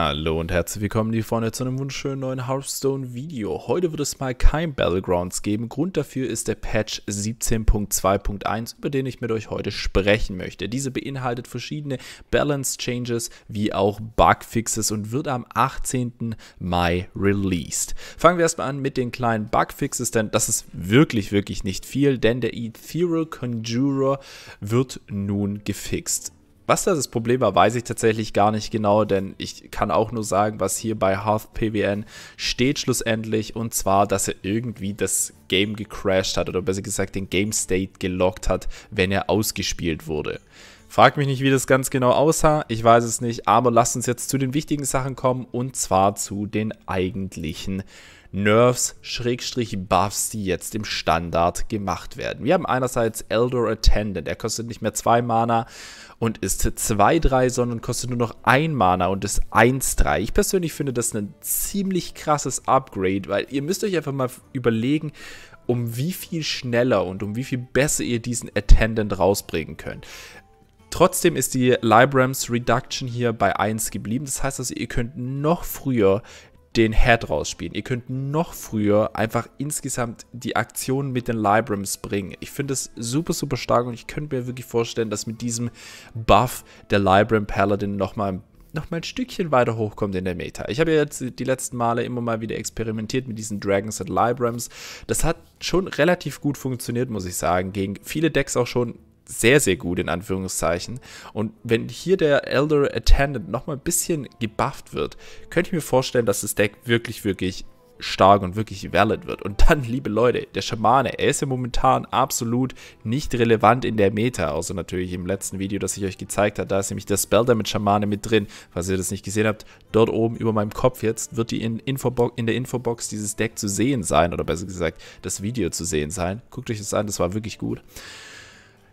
Hallo und herzlich willkommen hier vorne zu einem wunderschönen neuen Hearthstone Video. Heute wird es mal kein Battlegrounds geben. Grund dafür ist der Patch 17.2.1, über den ich mit euch heute sprechen möchte. Diese beinhaltet verschiedene Balance Changes wie auch Bugfixes und wird am 18. Mai released. Fangen wir erstmal an mit den kleinen Bugfixes, denn das ist wirklich, wirklich nicht viel, denn der Ethereal Conjurer wird nun gefixt. Was da das Problem war, weiß ich tatsächlich gar nicht genau, denn ich kann auch nur sagen, was hier bei Hearth PWN steht schlussendlich, und zwar, dass er irgendwie das Game gecrashed hat oder besser gesagt den Game State gelockt hat, wenn er ausgespielt wurde. Frag mich nicht, wie das ganz genau aussah, ich weiß es nicht, aber lasst uns jetzt zu den wichtigen Sachen kommen und zwar zu den eigentlichen Nerfs, Schrägstrich Buffs, die jetzt im Standard gemacht werden. Wir haben einerseits Eldor Attendant, er kostet nicht mehr 2 Mana und ist 2-3, sondern kostet nur noch 1 Mana und ist 1-3. Ich persönlich finde das ein ziemlich krasses Upgrade, weil ihr müsst euch einfach mal überlegen, um wie viel schneller und um wie viel besser ihr diesen Attendant rausbringen könnt. Trotzdem ist die Librams Reduction hier bei 1 geblieben. Das heißt also, ihr könnt noch früher den Head rausspielen. Ihr könnt noch früher einfach insgesamt die Aktion mit den Librams bringen. Ich finde es super, super stark und ich könnte mir wirklich vorstellen, dass mit diesem Buff der Libram Paladin nochmal noch mal ein Stückchen weiter hochkommt in der Meta. Ich habe ja jetzt die letzten Male immer mal wieder experimentiert mit diesen Dragons und Librams. Das hat schon relativ gut funktioniert, muss ich sagen. Gegen viele Decks auch schon sehr, sehr gut in Anführungszeichen. Und wenn hier der Elder Attendant nochmal ein bisschen gebufft wird, könnte ich mir vorstellen, dass das Deck wirklich, wirklich stark und wirklich valid wird. Und dann, liebe Leute, der Schamane, er ist ja momentan absolut nicht relevant in der Meta, außer natürlich im letzten Video, das ich euch gezeigt habe, da ist nämlich der Spell Damage Schamane mit drin. Falls ihr das nicht gesehen habt, dort oben über meinem Kopf jetzt wird die in, Infobo in der Infobox dieses Deck zu sehen sein, oder besser gesagt, das Video zu sehen sein. Guckt euch das an, das war wirklich gut.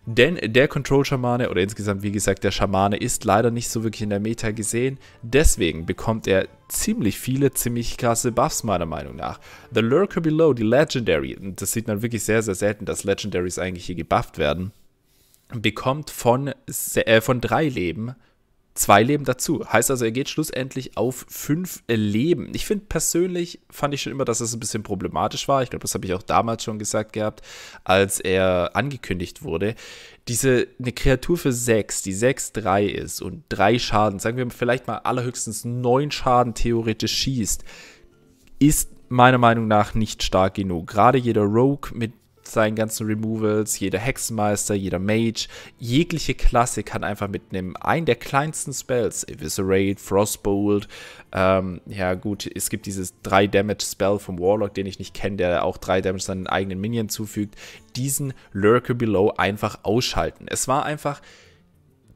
Denn der Control-Schamane oder insgesamt, wie gesagt, der Schamane ist leider nicht so wirklich in der Meta gesehen. Deswegen bekommt er ziemlich viele, ziemlich krasse Buffs meiner Meinung nach. The Lurker Below, die Legendary, das sieht man wirklich sehr, sehr selten, dass Legendaries eigentlich hier gebufft werden, bekommt von, äh, von drei Leben zwei Leben dazu. Heißt also, er geht schlussendlich auf fünf Leben. Ich finde persönlich, fand ich schon immer, dass das ein bisschen problematisch war. Ich glaube, das habe ich auch damals schon gesagt gehabt, als er angekündigt wurde. Diese, eine Kreatur für sechs, die sechs drei ist und drei Schaden, sagen wir vielleicht mal allerhöchstens neun Schaden theoretisch schießt, ist meiner Meinung nach nicht stark genug. Gerade jeder Rogue mit seinen ganzen Removals, jeder Hexenmeister, jeder Mage, jegliche Klasse kann einfach mit einem, einen der kleinsten Spells, Eviscerate, Frostbolt, ähm, ja gut, es gibt dieses 3 Damage Spell vom Warlock, den ich nicht kenne, der auch 3 Damage seinen eigenen Minion zufügt, diesen Lurker Below einfach ausschalten. Es war einfach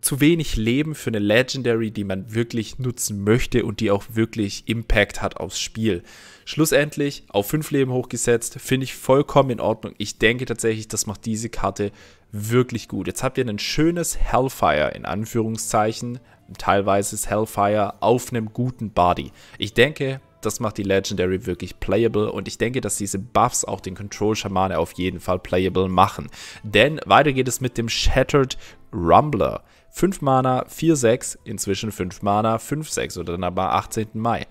zu wenig Leben für eine Legendary, die man wirklich nutzen möchte und die auch wirklich Impact hat aufs Spiel. Schlussendlich auf 5 Leben hochgesetzt, finde ich vollkommen in Ordnung. Ich denke tatsächlich, das macht diese Karte wirklich gut. Jetzt habt ihr ein schönes Hellfire in Anführungszeichen, teilweise ist Hellfire auf einem guten Body. Ich denke, das macht die Legendary wirklich playable und ich denke, dass diese Buffs auch den Control-Schamane auf jeden Fall playable machen. Denn weiter geht es mit dem Shattered Rumbler. 5 Mana, 4, 6, inzwischen 5 Mana, 5, 6 oder dann aber 18. Mai.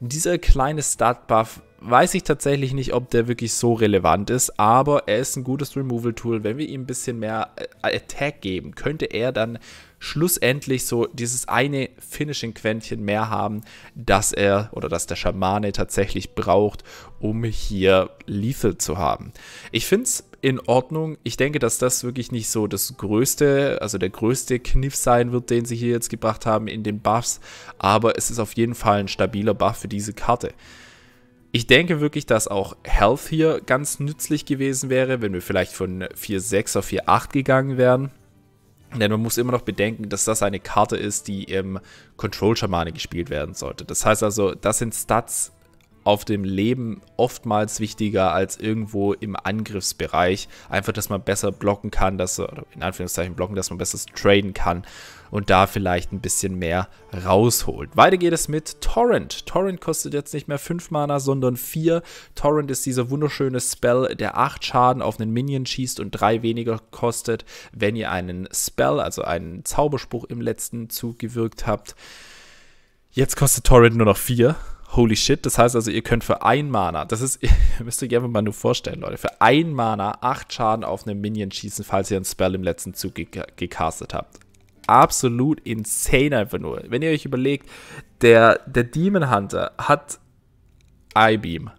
Dieser kleine start buff weiß ich tatsächlich nicht, ob der wirklich so relevant ist, aber er ist ein gutes Removal-Tool. Wenn wir ihm ein bisschen mehr äh, Attack geben, könnte er dann schlussendlich so dieses eine Finishing-Quäntchen mehr haben, dass er oder dass der Schamane tatsächlich braucht, um hier Lethal zu haben. Ich finde es in Ordnung. Ich denke, dass das wirklich nicht so das größte, also der größte Kniff sein wird, den sie hier jetzt gebracht haben in den Buffs, aber es ist auf jeden Fall ein stabiler Buff für diese Karte. Ich denke wirklich, dass auch Health hier ganz nützlich gewesen wäre, wenn wir vielleicht von 4.6 auf 4.8 gegangen wären. Denn man muss immer noch bedenken, dass das eine Karte ist, die im Control-Schamane gespielt werden sollte. Das heißt also, das sind Stats, auf dem Leben oftmals wichtiger als irgendwo im Angriffsbereich. Einfach, dass man besser blocken kann, dass in Anführungszeichen blocken, dass man besser traden kann und da vielleicht ein bisschen mehr rausholt. Weiter geht es mit Torrent. Torrent kostet jetzt nicht mehr 5 Mana, sondern 4. Torrent ist dieser wunderschöne Spell, der 8 Schaden auf einen Minion schießt und 3 weniger kostet, wenn ihr einen Spell, also einen Zauberspruch im letzten Zug gewirkt habt. Jetzt kostet Torrent nur noch 4 Holy shit, das heißt also, ihr könnt für ein Mana, das ist, müsst ihr euch einfach mal nur vorstellen, Leute, für ein Mana acht Schaden auf einen Minion schießen, falls ihr einen Spell im letzten Zug ge gecastet habt. Absolut insane einfach nur. Wenn ihr euch überlegt, der, der Demon Hunter hat I-Beam.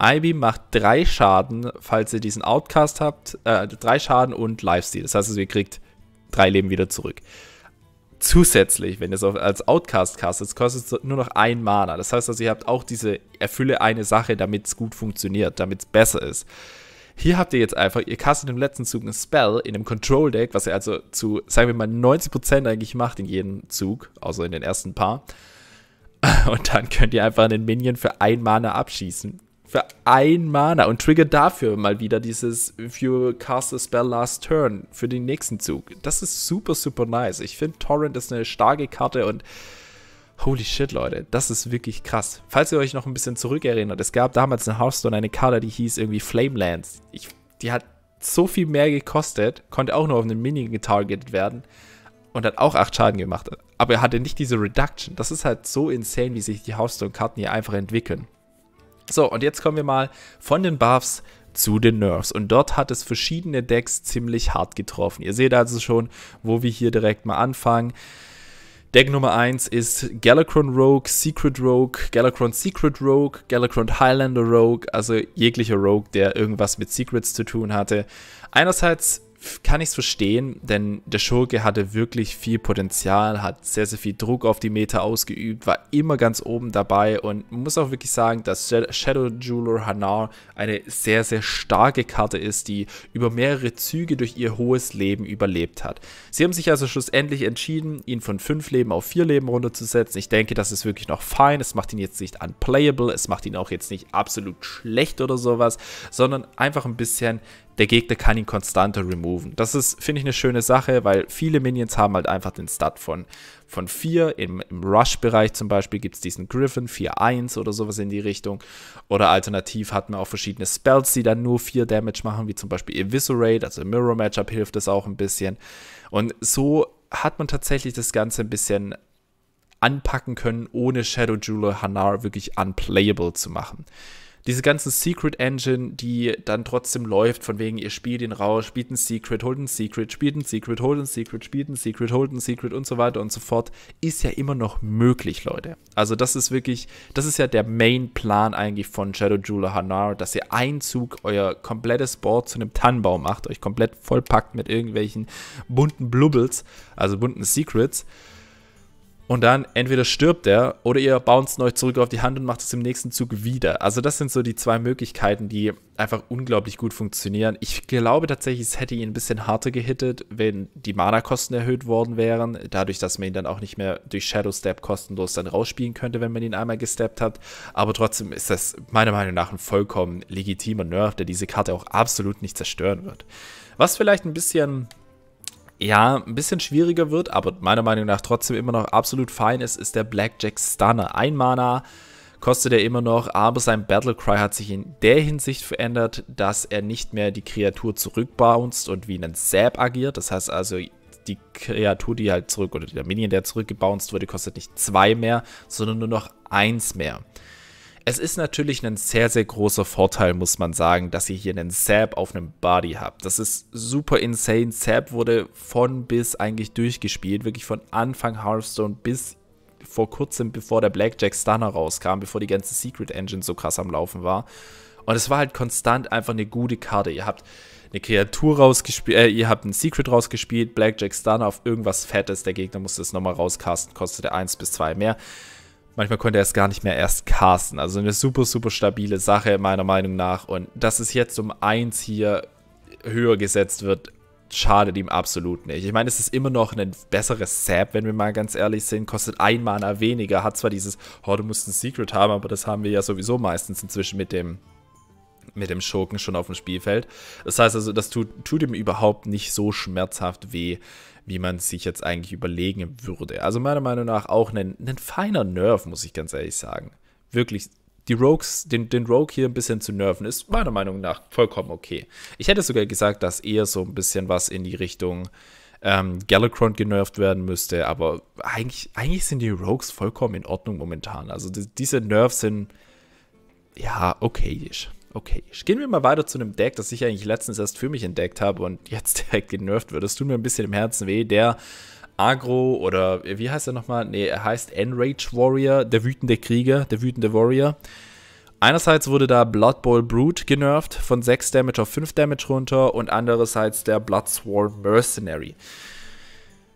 I-Beam macht drei Schaden, falls ihr diesen Outcast habt, äh, drei Schaden und Lifesteal. Das heißt also, ihr kriegt drei Leben wieder zurück zusätzlich, wenn ihr es als Outcast castet, kostet es nur noch ein Mana. Das heißt also, ihr habt auch diese Erfülle eine Sache, damit es gut funktioniert, damit es besser ist. Hier habt ihr jetzt einfach, ihr castet im letzten Zug ein Spell in einem Control Deck, was ihr also zu, sagen wir mal, 90% eigentlich macht in jedem Zug, außer in den ersten paar. Und dann könnt ihr einfach einen Minion für ein Mana abschießen für ein Mana und triggert dafür mal wieder dieses If you cast a spell last turn für den nächsten Zug. Das ist super, super nice. Ich finde Torrent ist eine starke Karte und holy shit, Leute, das ist wirklich krass. Falls ihr euch noch ein bisschen zurückerinnert, es gab damals in Hearthstone eine Karte, die hieß irgendwie Flamelands. Ich, die hat so viel mehr gekostet, konnte auch nur auf einen Minion getargetet werden und hat auch 8 Schaden gemacht. Aber er hatte nicht diese Reduction. Das ist halt so insane, wie sich die Hearthstone-Karten hier einfach entwickeln. So, und jetzt kommen wir mal von den Buffs zu den Nerfs. Und dort hat es verschiedene Decks ziemlich hart getroffen. Ihr seht also schon, wo wir hier direkt mal anfangen. Deck Nummer 1 ist Galakrond Rogue, Secret Rogue, Galakrond Secret Rogue, Galakrond Highlander Rogue, also jeglicher Rogue, der irgendwas mit Secrets zu tun hatte. Einerseits kann ich es verstehen, denn der Schurke hatte wirklich viel Potenzial, hat sehr, sehr viel Druck auf die Meta ausgeübt, war immer ganz oben dabei und muss auch wirklich sagen, dass Shadow Jeweler Hanar eine sehr, sehr starke Karte ist, die über mehrere Züge durch ihr hohes Leben überlebt hat. Sie haben sich also schlussendlich entschieden, ihn von 5 Leben auf 4 Leben runterzusetzen. Ich denke, das ist wirklich noch fein. Es macht ihn jetzt nicht unplayable, es macht ihn auch jetzt nicht absolut schlecht oder sowas, sondern einfach ein bisschen der Gegner kann ihn konstanter removen. Das ist, finde ich, eine schöne Sache, weil viele Minions haben halt einfach den Stat von, von 4. Im, im Rush-Bereich zum Beispiel gibt es diesen Griffin 4-1 oder sowas in die Richtung. Oder alternativ hat man auch verschiedene Spells, die dann nur 4 Damage machen, wie zum Beispiel Eviscerate, also Mirror Matchup hilft das auch ein bisschen. Und so hat man tatsächlich das Ganze ein bisschen anpacken können, ohne Shadow Jeweler Hanar wirklich unplayable zu machen diese ganzen Secret Engine, die dann trotzdem läuft, von wegen ihr spielt ihn raus, spielt ein Secret, holt ein Secret, spielt ein Secret, holt ein Secret, spielt ein Secret, holt ein Secret und so weiter und so fort, ist ja immer noch möglich, Leute. Also das ist wirklich, das ist ja der Main-Plan eigentlich von Shadow Jeweler Hanar, dass ihr Einzug euer komplettes Board zu einem Tannenbaum macht, euch komplett vollpackt mit irgendwelchen bunten Blubbles, also bunten Secrets und dann entweder stirbt er oder ihr bounced euch zurück auf die Hand und macht es im nächsten Zug wieder. Also das sind so die zwei Möglichkeiten, die einfach unglaublich gut funktionieren. Ich glaube tatsächlich, es hätte ihn ein bisschen harter gehittet, wenn die Mana-Kosten erhöht worden wären. Dadurch, dass man ihn dann auch nicht mehr durch Shadow Step kostenlos dann rausspielen könnte, wenn man ihn einmal gesteppt hat. Aber trotzdem ist das meiner Meinung nach ein vollkommen legitimer Nerf, der diese Karte auch absolut nicht zerstören wird. Was vielleicht ein bisschen ja, ein bisschen schwieriger wird, aber meiner Meinung nach trotzdem immer noch absolut fein ist, ist der Blackjack Stunner. Ein Mana kostet er immer noch, aber sein Battlecry hat sich in der Hinsicht verändert, dass er nicht mehr die Kreatur zurückbounced und wie ein Zap agiert. Das heißt also, die Kreatur, die halt zurück oder der Minion, der zurückgebounced wurde, kostet nicht zwei mehr, sondern nur noch eins mehr. Es ist natürlich ein sehr, sehr großer Vorteil, muss man sagen, dass ihr hier einen Sap auf einem Body habt. Das ist super insane. Sap wurde von bis eigentlich durchgespielt, wirklich von Anfang Hearthstone bis vor kurzem, bevor der Blackjack Stunner rauskam, bevor die ganze Secret Engine so krass am Laufen war. Und es war halt konstant einfach eine gute Karte. Ihr habt eine Kreatur rausgespielt, äh, ihr habt ein Secret rausgespielt, Blackjack Stunner auf irgendwas Fettes, der Gegner musste es nochmal rauscasten, kostete 1 bis 2 mehr manchmal konnte er es gar nicht mehr erst casten. Also eine super, super stabile Sache meiner Meinung nach. Und dass es jetzt um 1 hier höher gesetzt wird, schadet ihm absolut nicht. Ich meine, es ist immer noch ein besseres Sap, wenn wir mal ganz ehrlich sind. Kostet ein Mana weniger, hat zwar dieses, oh, du musst ein Secret haben, aber das haben wir ja sowieso meistens inzwischen mit dem mit dem Schurken schon auf dem Spielfeld. Das heißt also, das tut, tut ihm überhaupt nicht so schmerzhaft weh wie man sich jetzt eigentlich überlegen würde. Also meiner Meinung nach auch ein, ein feiner Nerv, muss ich ganz ehrlich sagen. Wirklich die Rogues, den, den Rogue hier ein bisschen zu nerven, ist meiner Meinung nach vollkommen okay. Ich hätte sogar gesagt, dass eher so ein bisschen was in die Richtung ähm, Galakrond genervt werden müsste, aber eigentlich, eigentlich sind die Rogues vollkommen in Ordnung momentan. Also die, diese Nerves sind ja okayisch. Okay, gehen wir mal weiter zu einem Deck, das ich eigentlich letztens erst für mich entdeckt habe und jetzt direkt genervt wird. Das tut mir ein bisschen im Herzen weh. Der Agro oder wie heißt er nochmal? Ne, er heißt Enrage Warrior, der wütende Krieger, der wütende Warrior. Einerseits wurde da Blood Bowl Brute genervt, von 6 Damage auf 5 Damage runter und andererseits der Blood Swarm Mercenary.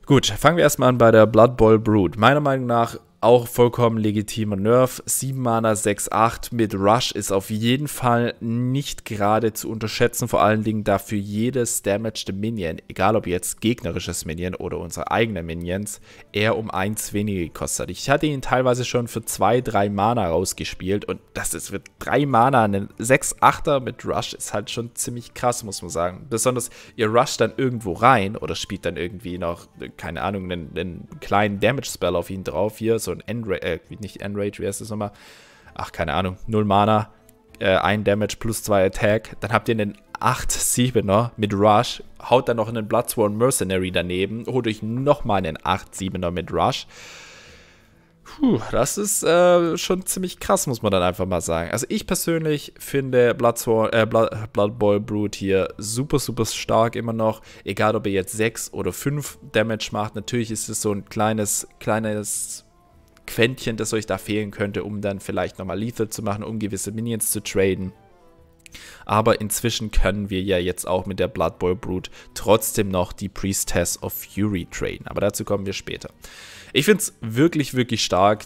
Gut, fangen wir erstmal an bei der Blood Bowl Brute. Meiner Meinung nach auch vollkommen legitimer Nerf. 7 Mana, 6, 8 mit Rush ist auf jeden Fall nicht gerade zu unterschätzen. Vor allen Dingen dafür jedes damaged Minion, egal ob jetzt gegnerisches Minion oder unsere eigenen Minions, eher um 1 weniger gekostet hat. Ich hatte ihn teilweise schon für 2, 3 Mana rausgespielt und das ist mit 3 Mana ein 6, 8er mit Rush ist halt schon ziemlich krass, muss man sagen. Besonders ihr rusht dann irgendwo rein oder spielt dann irgendwie noch, keine Ahnung, einen, einen kleinen Damage-Spell auf ihn drauf. Hier so so ein Enrage, äh, nicht Enrage, wie heißt das nochmal? Ach, keine Ahnung, 0 Mana, äh, 1 Damage plus 2 Attack. Dann habt ihr einen 8-7er mit Rush, haut dann noch einen Bloodsworn Mercenary daneben, holt euch nochmal einen 8-7er mit Rush. Puh, das ist äh, schon ziemlich krass, muss man dann einfach mal sagen. Also ich persönlich finde Bloodsworn, äh, Blood, Blood Boy Brute hier super, super stark immer noch. Egal, ob ihr jetzt 6 oder 5 Damage macht. Natürlich ist es so ein kleines, kleines Quäntchen, das euch da fehlen könnte, um dann vielleicht nochmal Lethal zu machen, um gewisse Minions zu traden. Aber inzwischen können wir ja jetzt auch mit der Blood Boy Brute trotzdem noch die Priestess of Fury traden. Aber dazu kommen wir später. Ich finde es wirklich, wirklich stark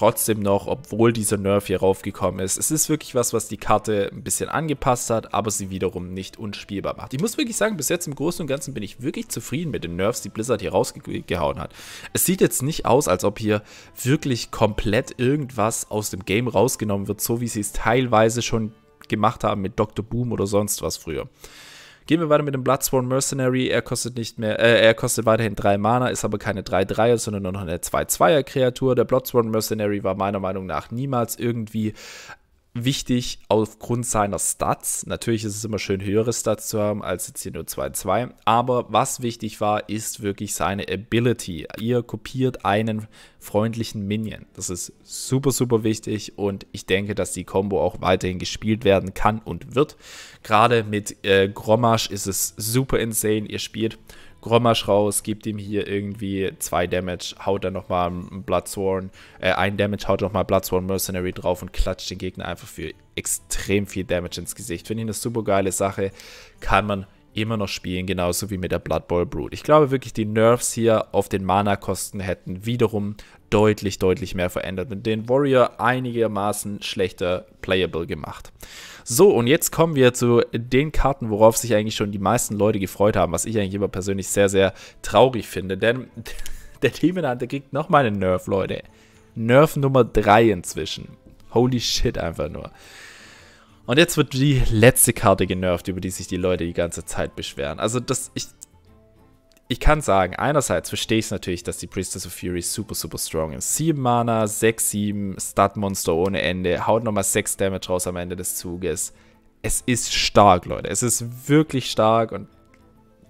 trotzdem noch, obwohl dieser Nerf hier raufgekommen ist. Es ist wirklich was, was die Karte ein bisschen angepasst hat, aber sie wiederum nicht unspielbar macht. Ich muss wirklich sagen, bis jetzt im Großen und Ganzen bin ich wirklich zufrieden mit den Nerfs, die Blizzard hier rausgehauen hat. Es sieht jetzt nicht aus, als ob hier wirklich komplett irgendwas aus dem Game rausgenommen wird, so wie sie es teilweise schon gemacht haben mit Dr. Boom oder sonst was früher. Gehen wir weiter mit dem Bloodsworn Mercenary. Er kostet nicht mehr, äh, er kostet weiterhin 3 Mana, ist aber keine 3-3er, sondern nur noch eine 2-2er-Kreatur. Der Bloodsworn Mercenary war meiner Meinung nach niemals irgendwie wichtig aufgrund seiner Stats. Natürlich ist es immer schön, höhere Stats zu haben als jetzt hier nur 2-2. Aber was wichtig war, ist wirklich seine Ability. Ihr kopiert einen freundlichen Minion. Das ist super, super wichtig und ich denke, dass die Combo auch weiterhin gespielt werden kann und wird. Gerade mit äh, Gromasch ist es super insane. Ihr spielt Grommasch raus, gibt ihm hier irgendwie zwei Damage, haut dann nochmal ein Bloodsworn, äh, ein Damage, haut nochmal Bloodsworn Mercenary drauf und klatscht den Gegner einfach für extrem viel Damage ins Gesicht. Finde ich eine super geile Sache, kann man immer noch spielen, genauso wie mit der Blood Bowl Brood. Ich glaube wirklich, die Nerfs hier auf den Mana-Kosten hätten wiederum deutlich, deutlich mehr verändert und den Warrior einigermaßen schlechter playable gemacht. So, und jetzt kommen wir zu den Karten, worauf sich eigentlich schon die meisten Leute gefreut haben, was ich eigentlich immer persönlich sehr, sehr traurig finde, denn der Demonhunter kriegt nochmal einen Nerf, Leute. Nerf Nummer 3 inzwischen. Holy shit, einfach nur. Und jetzt wird die letzte Karte genervt, über die sich die Leute die ganze Zeit beschweren. Also das, ich, ich kann sagen, einerseits verstehe ich es natürlich, dass die Priestess of Fury super, super strong ist. 7 Mana, 6, 7, Stat-Monster ohne Ende, haut nochmal 6 Damage raus am Ende des Zuges. Es ist stark, Leute. Es ist wirklich stark und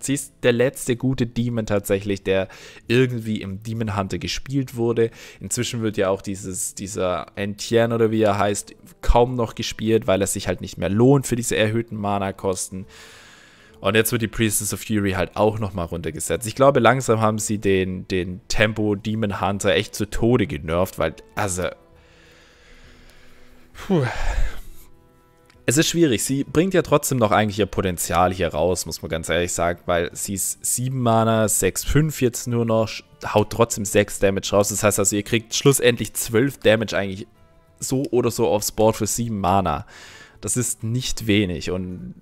Sie ist der letzte gute Demon tatsächlich, der irgendwie im Demon Hunter gespielt wurde. Inzwischen wird ja auch dieses, dieser Entien oder wie er heißt, kaum noch gespielt, weil er sich halt nicht mehr lohnt für diese erhöhten Mana-Kosten. Und jetzt wird die Priestess of Fury halt auch nochmal runtergesetzt. Ich glaube, langsam haben sie den, den Tempo Demon Hunter echt zu Tode genervt, weil, also. Puh es ist schwierig. Sie bringt ja trotzdem noch eigentlich ihr Potenzial hier raus, muss man ganz ehrlich sagen, weil sie ist 7 Mana, 6, 5 jetzt nur noch, haut trotzdem 6 Damage raus. Das heißt also, ihr kriegt schlussendlich 12 Damage eigentlich so oder so aufs Board für 7 Mana. Das ist nicht wenig und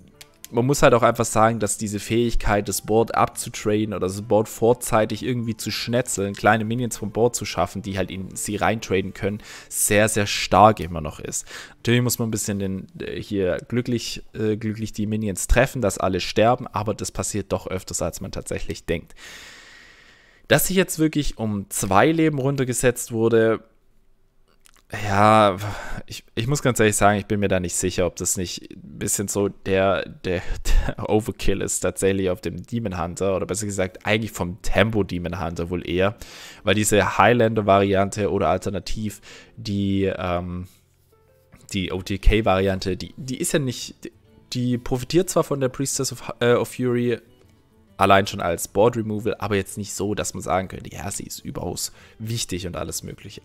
man muss halt auch einfach sagen, dass diese Fähigkeit, das Board abzutraden oder das Board vorzeitig irgendwie zu schnetzeln, kleine Minions vom Board zu schaffen, die halt in sie reintraden können, sehr, sehr stark immer noch ist. Natürlich muss man ein bisschen den, äh, hier glücklich, äh, glücklich die Minions treffen, dass alle sterben, aber das passiert doch öfters, als man tatsächlich denkt. Dass sie jetzt wirklich um zwei Leben runtergesetzt wurde, ja, ich, ich muss ganz ehrlich sagen, ich bin mir da nicht sicher, ob das nicht ein bisschen so der, der, der Overkill ist tatsächlich auf dem Demon Hunter oder besser gesagt eigentlich vom Tempo Demon Hunter wohl eher, weil diese Highlander-Variante oder alternativ die, ähm, die OTK-Variante, die, die ist ja nicht, die profitiert zwar von der Priestess of, äh, of Fury allein schon als Board Removal, aber jetzt nicht so, dass man sagen könnte, ja, sie ist überaus wichtig und alles Mögliche.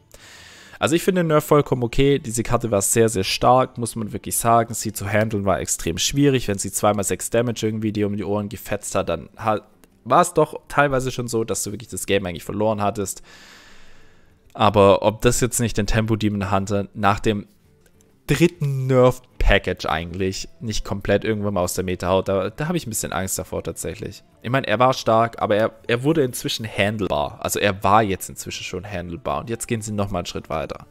Also ich finde Nerf vollkommen okay. Diese Karte war sehr, sehr stark, muss man wirklich sagen. Sie zu handeln war extrem schwierig. Wenn sie zweimal 6 Damage irgendwie dir um die Ohren gefetzt hat, dann war es doch teilweise schon so, dass du wirklich das Game eigentlich verloren hattest. Aber ob das jetzt nicht den Tempo Demon Hunter nach dem dritten Nerf-Package eigentlich nicht komplett irgendwann mal aus der Meta haut. Da, da habe ich ein bisschen Angst davor tatsächlich. Ich meine, er war stark, aber er, er wurde inzwischen handelbar. Also er war jetzt inzwischen schon handelbar. Und jetzt gehen sie nochmal einen Schritt weiter.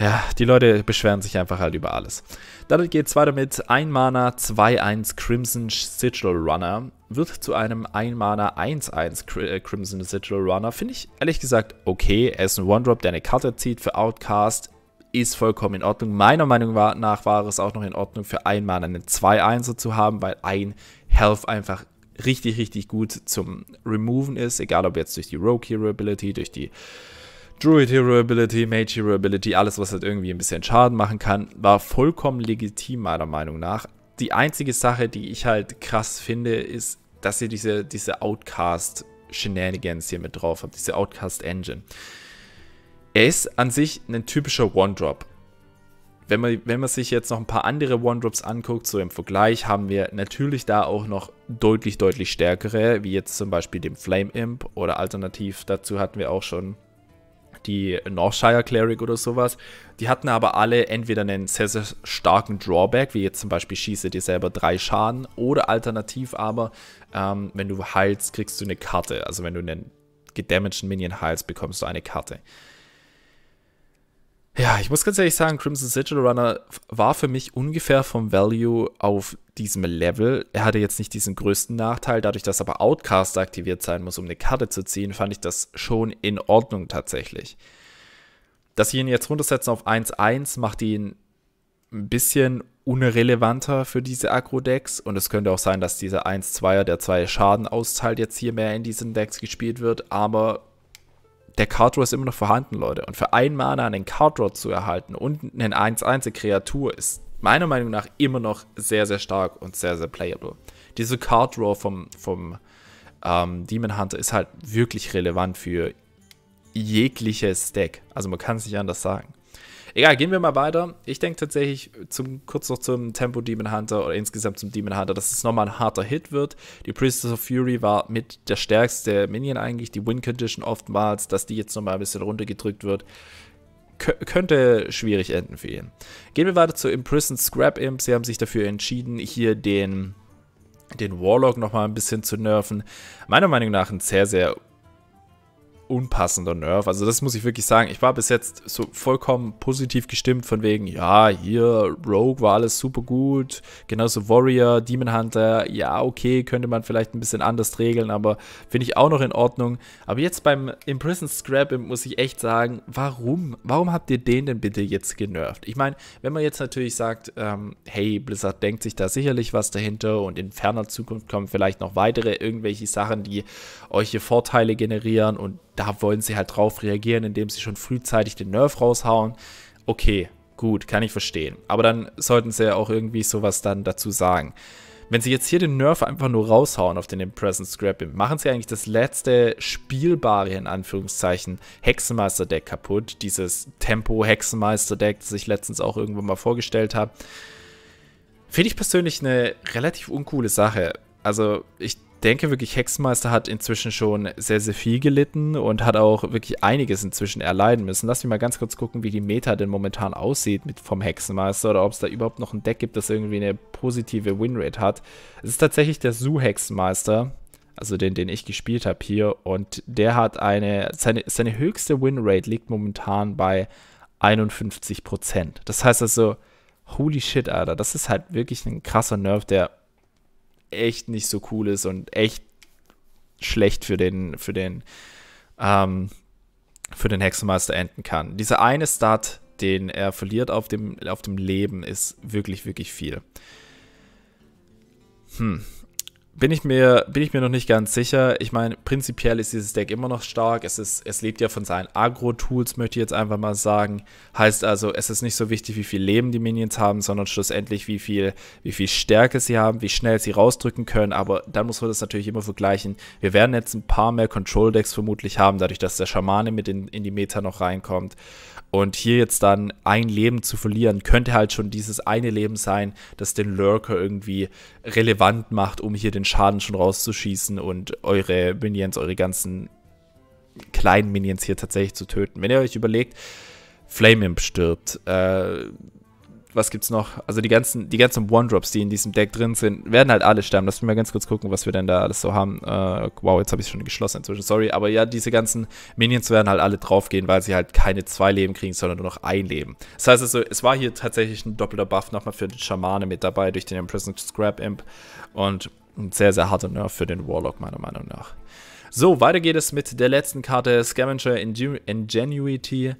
Ja, die Leute beschweren sich einfach halt über alles. Dadurch es weiter mit 1 Mana 2-1 Crimson Sigil Runner. Wird zu einem 1 Mana 1-1 äh, Crimson Sigil Runner. Finde ich ehrlich gesagt okay. Er ist ein One-Drop, der eine Karte zieht für Outcast ist vollkommen in Ordnung. Meiner Meinung nach war es auch noch in Ordnung, für einmal einen 2-1er zu haben, weil ein Health einfach richtig, richtig gut zum Removen ist. Egal ob jetzt durch die Rogue Hero Ability, durch die Druid Hero Ability, Mage Hero Ability, alles, was halt irgendwie ein bisschen Schaden machen kann, war vollkommen legitim, meiner Meinung nach. Die einzige Sache, die ich halt krass finde, ist, dass ihr diese, diese Outcast Shenanigans hier mit drauf habt, diese Outcast Engine. Er ist an sich ein typischer One-Drop. Wenn man, wenn man sich jetzt noch ein paar andere One-Drops anguckt, so im Vergleich, haben wir natürlich da auch noch deutlich, deutlich stärkere, wie jetzt zum Beispiel den Flame Imp oder alternativ dazu hatten wir auch schon die Northshire Cleric oder sowas. Die hatten aber alle entweder einen sehr, sehr starken Drawback, wie jetzt zum Beispiel schieße dir selber drei Schaden, oder alternativ aber, ähm, wenn du heilst, kriegst du eine Karte. Also wenn du einen gedamagten Minion heilst, bekommst du eine Karte. Ja, ich muss ganz ehrlich sagen, Crimson Sigil Runner war für mich ungefähr vom Value auf diesem Level. Er hatte jetzt nicht diesen größten Nachteil, dadurch, dass aber Outcast aktiviert sein muss, um eine Karte zu ziehen, fand ich das schon in Ordnung tatsächlich. Dass sie ihn jetzt runtersetzen auf 1-1 macht ihn ein bisschen unrelevanter für diese Agro-Decks und es könnte auch sein, dass dieser 1-2er, der 2 Schaden austeilt, jetzt hier mehr in diesen Decks gespielt wird, aber der Card Draw ist immer noch vorhanden, Leute. Und für einen Mana einen Card Draw zu erhalten und einen 1-1 Kreatur ist meiner Meinung nach immer noch sehr, sehr stark und sehr, sehr playable. Diese Cardrow vom, vom ähm, Demon Hunter ist halt wirklich relevant für jegliches Deck. Also man kann es nicht anders sagen. Egal, gehen wir mal weiter. Ich denke tatsächlich zum, kurz noch zum Tempo Demon Hunter oder insgesamt zum Demon Hunter, dass es nochmal ein harter Hit wird. Die Priestess of Fury war mit der stärkste Minion eigentlich, die Win Condition oftmals, dass die jetzt nochmal ein bisschen runtergedrückt wird könnte schwierig enden für ihn. Gehen wir weiter zu Imprisoned Scrap Imp. Sie haben sich dafür entschieden, hier den, den Warlock nochmal ein bisschen zu nerven. Meiner Meinung nach ein sehr, sehr unpassender Nerf. Also das muss ich wirklich sagen. Ich war bis jetzt so vollkommen positiv gestimmt von wegen, ja, hier Rogue war alles super gut, genauso Warrior, Demon Hunter, ja, okay, könnte man vielleicht ein bisschen anders regeln, aber finde ich auch noch in Ordnung. Aber jetzt beim Imprisoned Scrap muss ich echt sagen, warum? Warum habt ihr den denn bitte jetzt genervt? Ich meine, wenn man jetzt natürlich sagt, ähm, hey, Blizzard denkt sich da sicherlich was dahinter und in ferner Zukunft kommen vielleicht noch weitere irgendwelche Sachen, die euch hier Vorteile generieren und da wollen sie halt drauf reagieren, indem sie schon frühzeitig den Nerf raushauen. Okay, gut, kann ich verstehen. Aber dann sollten sie ja auch irgendwie sowas dann dazu sagen. Wenn sie jetzt hier den Nerf einfach nur raushauen auf den Impressive Scrapping, machen sie eigentlich das letzte spielbare, in Anführungszeichen, Hexenmeister-Deck kaputt. Dieses Tempo-Hexenmeister-Deck, das ich letztens auch irgendwo mal vorgestellt habe. Finde ich persönlich eine relativ uncoole Sache. Also, ich denke wirklich, Hexenmeister hat inzwischen schon sehr, sehr viel gelitten und hat auch wirklich einiges inzwischen erleiden müssen. Lass mich mal ganz kurz gucken, wie die Meta denn momentan aussieht mit, vom Hexenmeister oder ob es da überhaupt noch ein Deck gibt, das irgendwie eine positive Winrate hat. Es ist tatsächlich der Su-Hexenmeister, also den, den ich gespielt habe hier und der hat eine, seine, seine höchste Winrate liegt momentan bei 51%. Das heißt also, holy shit, Alter, das ist halt wirklich ein krasser Nerf, der echt nicht so cool ist und echt schlecht für den, für den, ähm, für den Hexenmeister enden kann. Dieser eine Start, den er verliert auf dem, auf dem Leben, ist wirklich, wirklich viel. Hm bin ich mir, bin ich mir noch nicht ganz sicher. Ich meine, prinzipiell ist dieses Deck immer noch stark. Es, ist, es lebt ja von seinen Agro-Tools, möchte ich jetzt einfach mal sagen. Heißt also, es ist nicht so wichtig, wie viel Leben die Minions haben, sondern schlussendlich, wie viel, wie viel Stärke sie haben, wie schnell sie rausdrücken können. Aber dann muss man das natürlich immer vergleichen. Wir werden jetzt ein paar mehr Control-Decks vermutlich haben, dadurch, dass der Schamane mit in, in die Meta noch reinkommt. Und hier jetzt dann ein Leben zu verlieren, könnte halt schon dieses eine Leben sein, das den Lurker irgendwie relevant macht, um hier den Schaden schon rauszuschießen und eure Minions, eure ganzen kleinen Minions hier tatsächlich zu töten. Wenn ihr euch überlegt, Flame Imp stirbt, äh, was gibt's noch? Also die ganzen, die ganzen One-Drops, die in diesem Deck drin sind, werden halt alle sterben. Lass mich mal ganz kurz gucken, was wir denn da alles so haben. Äh, wow, jetzt habe ich schon geschlossen inzwischen, sorry. Aber ja, diese ganzen Minions werden halt alle draufgehen, weil sie halt keine zwei Leben kriegen, sondern nur noch ein Leben. Das heißt also, es war hier tatsächlich ein doppelter Buff nochmal für den Schamane mit dabei, durch den Imprisoned Scrap Imp. Und ein sehr, sehr harter Nerf für den Warlock, meiner Meinung nach. So, weiter geht es mit der letzten Karte, Scavenger Ingenuity.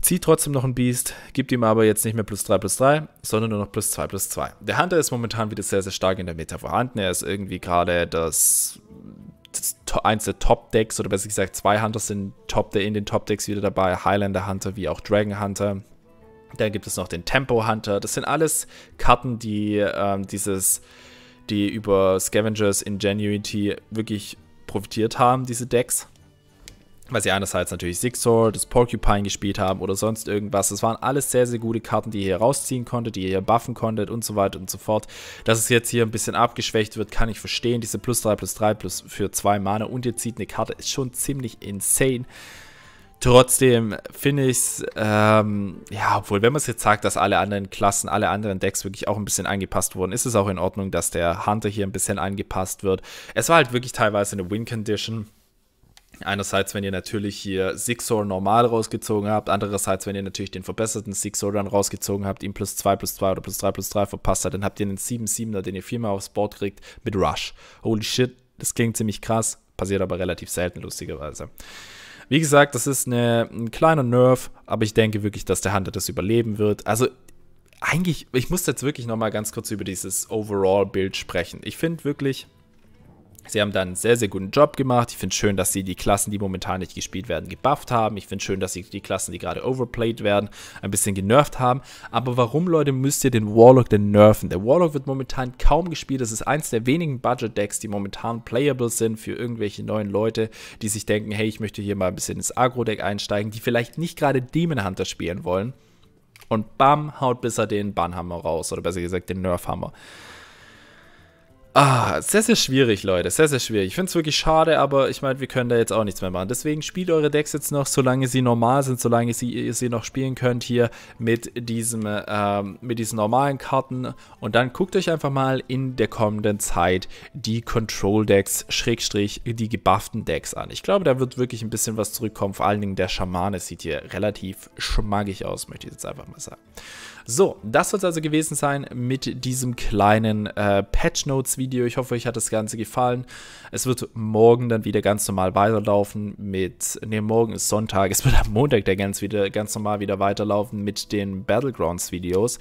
Zieht trotzdem noch ein Beast, gibt ihm aber jetzt nicht mehr plus 3 plus 3, sondern nur noch plus 2 plus 2. Der Hunter ist momentan wieder sehr, sehr stark in der Meta vorhanden. Er ist irgendwie gerade das, das eins der Top-Decks, oder besser gesagt, zwei Hunters sind Top in den Top-Decks wieder dabei. Highlander Hunter wie auch Dragon Hunter. Dann gibt es noch den Tempo Hunter. Das sind alles Karten, die ähm, dieses, die über Scavengers Ingenuity wirklich profitiert haben, diese Decks weil sie einerseits natürlich Sixor, das Porcupine gespielt haben oder sonst irgendwas. Das waren alles sehr, sehr gute Karten, die ihr hier rausziehen konntet, die ihr hier buffen konntet und so weiter und so fort. Dass es jetzt hier ein bisschen abgeschwächt wird, kann ich verstehen. Diese plus 3, plus 3, plus für 2 Mana und ihr zieht eine Karte, ist schon ziemlich insane. Trotzdem finde ich es, ähm, ja, obwohl, wenn man es jetzt sagt, dass alle anderen Klassen, alle anderen Decks wirklich auch ein bisschen angepasst wurden, ist es auch in Ordnung, dass der Hunter hier ein bisschen angepasst wird. Es war halt wirklich teilweise eine Win-Condition Einerseits, wenn ihr natürlich hier Sixor normal rausgezogen habt, andererseits, wenn ihr natürlich den verbesserten Sixor dann rausgezogen habt, ihm plus 2 plus 2 oder plus 3 plus 3 verpasst hat, dann habt ihr einen 7-7er, den ihr viermal aufs Board kriegt, mit Rush. Holy shit, das klingt ziemlich krass, passiert aber relativ selten, lustigerweise. Wie gesagt, das ist eine, ein kleiner Nerf, aber ich denke wirklich, dass der Hunter das überleben wird. Also eigentlich, ich muss jetzt wirklich nochmal ganz kurz über dieses Overall-Bild sprechen. Ich finde wirklich, Sie haben da einen sehr, sehr guten Job gemacht. Ich finde es schön, dass sie die Klassen, die momentan nicht gespielt werden, gebufft haben. Ich finde es schön, dass sie die Klassen, die gerade overplayed werden, ein bisschen genervt haben. Aber warum, Leute, müsst ihr den Warlock denn nerven? Der Warlock wird momentan kaum gespielt. Das ist eins der wenigen Budget-Decks, die momentan playable sind für irgendwelche neuen Leute, die sich denken, hey, ich möchte hier mal ein bisschen ins Agro-Deck einsteigen, die vielleicht nicht gerade Demon Hunter spielen wollen. Und bam, haut Bisser den Bannhammer raus. Oder besser gesagt, den Nerfhammer. Ah, sehr, sehr schwierig, Leute. Sehr, sehr schwierig. Ich finde es wirklich schade, aber ich meine, wir können da jetzt auch nichts mehr machen. Deswegen spielt eure Decks jetzt noch, solange sie normal sind, solange sie, ihr sie noch spielen könnt hier mit, diesem, ähm, mit diesen normalen Karten. Und dann guckt euch einfach mal in der kommenden Zeit die Control-Decks, Schrägstrich, die gebufften Decks an. Ich glaube, da wird wirklich ein bisschen was zurückkommen. Vor allen Dingen der Schamane sieht hier relativ schmackig aus, möchte ich jetzt einfach mal sagen. So, das soll es also gewesen sein mit diesem kleinen äh, Patch-Notes Video. Ich hoffe, euch hat das Ganze gefallen. Es wird morgen dann wieder ganz normal weiterlaufen mit, ne, morgen ist Sonntag, es wird am Montag der ganz, wieder, ganz normal wieder weiterlaufen mit den Battlegrounds-Videos.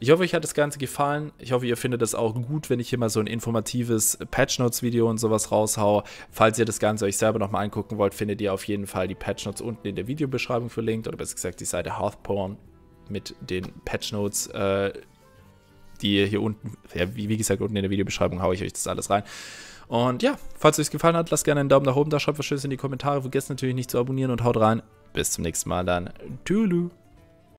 Ich hoffe, euch hat das Ganze gefallen. Ich hoffe, ihr findet das auch gut, wenn ich hier mal so ein informatives Patch Notes Video und sowas raushau. Falls ihr das Ganze euch selber nochmal angucken wollt, findet ihr auf jeden Fall die Patch Notes unten in der Videobeschreibung verlinkt oder besser gesagt die Seite Hearthporn mit den Patch Notes äh, die hier unten, ja, wie, wie gesagt, unten in der Videobeschreibung haue ich euch das alles rein. Und ja, falls euch gefallen hat, lasst gerne einen Daumen nach oben da, schreibt was Schönes in die Kommentare, vergesst natürlich nicht zu abonnieren und haut rein. Bis zum nächsten Mal dann. Tschüss.